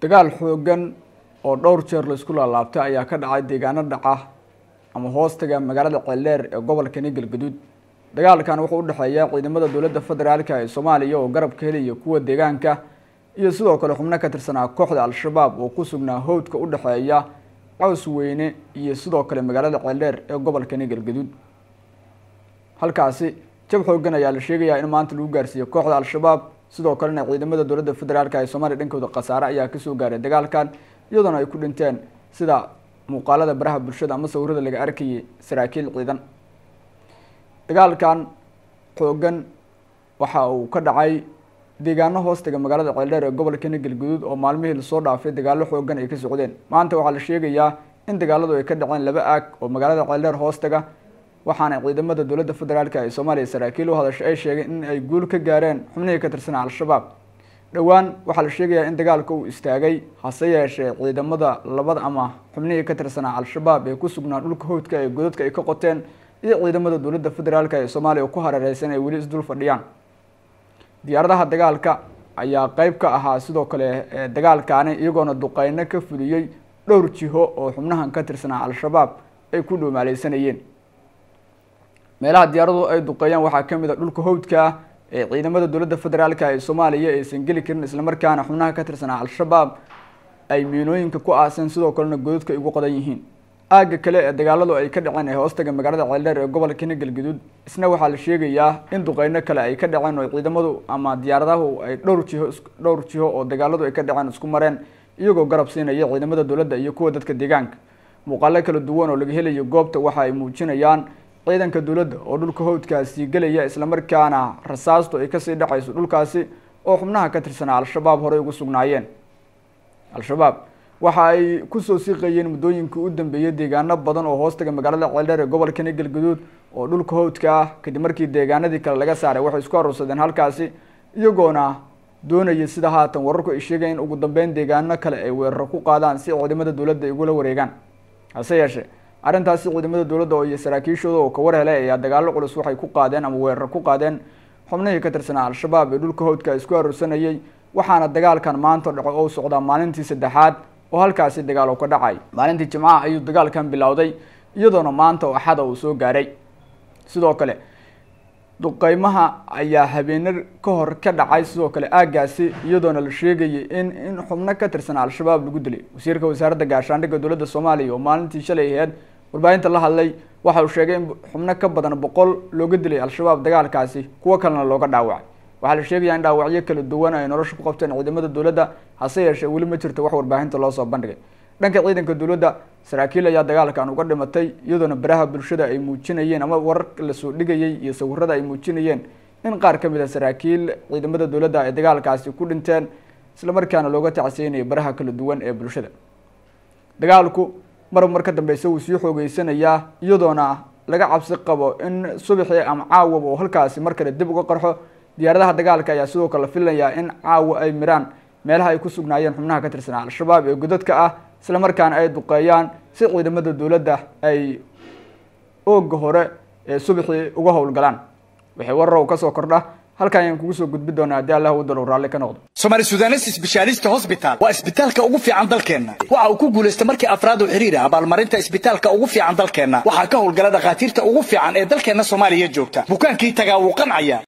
dagaal xoogan oo dhowr jeer laisku laalaabtay ayaa ka dhacay deegaano dhaca ama hoostaga magaalada ceeldheer ee gobolkani galgaduud dagaalkan wuxuu u udhexeeya ciidamada dowladda federaalka ee soomaaliya oo garabka helaya kuwa deegaanka iyo sidoo kale xubno ka tirsanaa kooxda al-shabaab oo ku sugnaa howdka u dhexeeya cows weyne iyo sidoo kale magaalada ceeldheer ee gobolkani galgaduud halkaasi jab xoogan ayaa la sheegayaa in maanta lagu gaarsiiyey kooxda al-shabaab sidoo kalena ciidamada dowladda federaalka ee soomaaliya dhankooda khasaare ayaa kasoo gaaray dagaalkan iyadoona ay ku dhinteen sida muuqaalada baraha bulshada ama sawirada laga arkayay saraakiil ciidan dagaalkan xooggan waxa uu ka dhacay deegaano hoostaga magaalada ceeldheer ee gobolkana galguduud oo maalmihii lasoo dhaafay dagaallo xoogan ay ka socdeen maanta waxaa la sheegayaa in dagaaladu ay ka dhaceen laba aag oo magaalada ceeldheer hoostaga waxaana ciidamada dowladda federaalk ee soomaaliya saraakiil u hadashay ay sheegeen in ay guul ka gaareen xubnihii ka tirsana al-shabaab dhowaan waxaa la sheegayaa in dagaalka uu istaagay hase yeeshee ciidamada labad ama xubnihii ka tirsanaa al-shabaab ee ku sugnaa dhulka howdka ee godadka ay ka qoteen iyo ciidamada dowladda federaalk ee soomaaliya ku hareereysan ay weli isdul fadhiyaan diyaaradaha dagaalka ayaa qeyb ka ahaa sidoo kale ee eh, dagaalkaani iyagoona duqeyno ka fuliyey dhowr jiho oo xubnahan ka tirsanaa al-shabaab ay ku dhowmaaleysanayeen meelaha diyaaradu ay duqeeyaan waxaa ka mid a ah dhulka hawdka ee ciidamada dowladda federaalka ee soomaaliya aysan geli karin islamarkaana xubnaha ka tirsan al-shabaab ay miinooyinka ku aaseen sidoo kalena godadka ugu qodan yihiin aagga kale ee dagaaladu ay ka dhaceen ee hoostaga magaalada ceeldheer ee gobolka higalgaduud isna waxaa la sheegayaa in duqeyno kale ay ka dhaceen oo ciidamadu ama diyaaradahu ay dhowr jiho dhowr jiho oo dagaaladu ay ka dhaceen isku mareen iyagoo garab siinaya ciidamada dowladda iyo kuwa dadka deegaanka muuqaalo kala duwan oo laga helayo goobta waxa ay muujinayaan ciidanka dowladda oo dhulka hawdkaasi gelaya islamarkaana rasaastu ay kasii dhacayso dhulkaasi oo xubnaha ka tirsanaa al-shabaab horey ugu sugnaayeen al-shabaab waxa ay ku soo siiqayeen muddooyinkii u dambeeyey deegaano badan oo hoostaga magaalada ceeldheer ee gobolkani galguduud oo dhulka hawdka ah kadib markii deegaanadii kale laga saaray waxay isku aruursadeen halkaasi iyagoona doonaya sida haatan wararku ay sheegayen in ugu dambeyn deegaano kale ay weeraro ku qaadaan si ciidamada dowladda ay ugula wareegaan hase yeeshee arrintaasi ciidamada dowladda oo iyo saraakiishooda oo ka war ayaa dagaalo culus waxay ku qaadeen ama weeraro ku qaadeen xubnihii ka tirsanaa al-shabaab ee dhulka hawdka isku aroorsanayay waxaana dagaalkan maanta dhaco oo socdaa maalintii saddexaad oo halkaasi dagaal oo ka dhacay maalintii jimcaha ayuu dagaalkan bilowday iyadoona maanta oo axada uu soo gaaray sidoo kale duqeymaha ayaa habeenar ka hor ka dhacay sidoo kale aagaasi iyadoona la sheegayay in in xubno ka tirsan al-shabaab lagu dilay wasiirka wasaaradda gaashaandhigga dowladda soomaaliya oo maalintii shalay aheyd warbaahinta la hadlay waxa uu sheegay in xubno ka badan boqol looga dilay al-shabaab dagaalkaasi kuwo kalena looga dhaawacay waxaa la sheegayaa in dhaawacyo kala duwan ay nolosha ku qabteen ciidamada dowladda hase yeeshee weli ma jirto wax warbaahinta loo soo bandhigay dhanka ciidanka dowladda saraakiil ayaa dagaalkan uga dhimatay iyadoona baraha bulshada ay muujinayeen ama wararka lasoo dhigayay iyo sawirada ay muujinayeen in qaar ka mid a ah saraakiil ciidamada dowladda ay dagaalkaasi ku dhinteen isla markaana looga tacsiyeynayo baraha kala duwan ee bulshada dagaalku marmar ka dambeyse wuu sii xoogeysanayaa iyadoona laga cabsi qabo in subaxii ama caawaba uu halkaasi mar kale dib uga qarxo diyaaradaha dagaalka ayaa sidoo kale la filayaa in caawa ay miraan meelaha ay ku sugnaayeen xubnaha ka tirsanaa al-shabaab ee godadka ah isla markaana ay duqeeyaan si ciidamada dowladda ay ooga hore ee subaxii uga howlgalaan waxay wararow u kasoo kordha halkan ayaan kugu soo gudbi doonaa haddii allah u daro raalli ka noqdo somaali sudanesis bishaanista hosbital waa isbitaalka ugu fiican dalkeenna waxa uu ku guulaystay markii afraad u xiriir ah, abaalmarinta isbitaalka ugu fiican dalkeenna waxaa ka howlgala dhakhaatiirta ugu fiican ee dalkeenna soomaaliya joogta bukaankii tagaa wuu qancaya